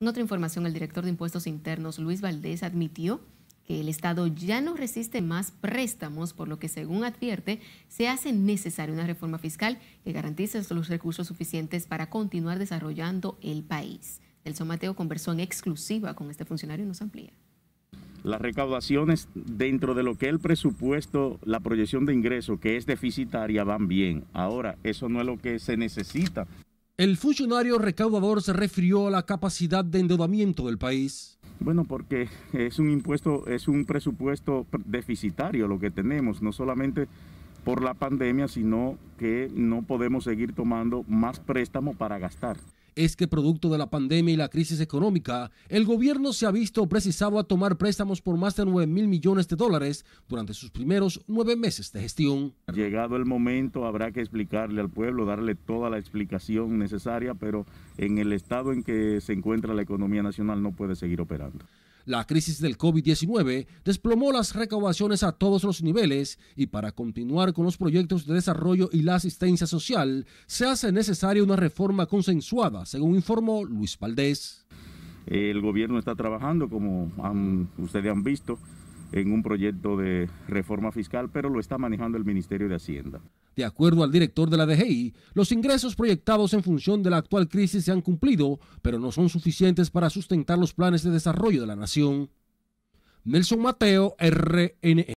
En otra información, el director de Impuestos Internos, Luis Valdés, admitió que el Estado ya no resiste más préstamos, por lo que, según advierte, se hace necesaria una reforma fiscal que garantice los recursos suficientes para continuar desarrollando el país. El Mateo conversó en exclusiva con este funcionario y nos amplía. Las recaudaciones dentro de lo que el presupuesto, la proyección de ingresos, que es deficitaria, van bien. Ahora, eso no es lo que se necesita el funcionario recaudador se refirió a la capacidad de endeudamiento del país. Bueno, porque es un impuesto, es un presupuesto deficitario lo que tenemos, no solamente por la pandemia, sino que no podemos seguir tomando más préstamo para gastar. Es que producto de la pandemia y la crisis económica, el gobierno se ha visto precisado a tomar préstamos por más de 9 mil millones de dólares durante sus primeros nueve meses de gestión. Llegado el momento, habrá que explicarle al pueblo, darle toda la explicación necesaria, pero en el estado en que se encuentra la economía nacional no puede seguir operando. La crisis del COVID-19 desplomó las recaudaciones a todos los niveles y para continuar con los proyectos de desarrollo y la asistencia social se hace necesaria una reforma consensuada, según informó Luis Valdés. El gobierno está trabajando, como ustedes han visto, en un proyecto de reforma fiscal, pero lo está manejando el Ministerio de Hacienda. De acuerdo al director de la DGI, los ingresos proyectados en función de la actual crisis se han cumplido, pero no son suficientes para sustentar los planes de desarrollo de la nación. Nelson Mateo, RNE.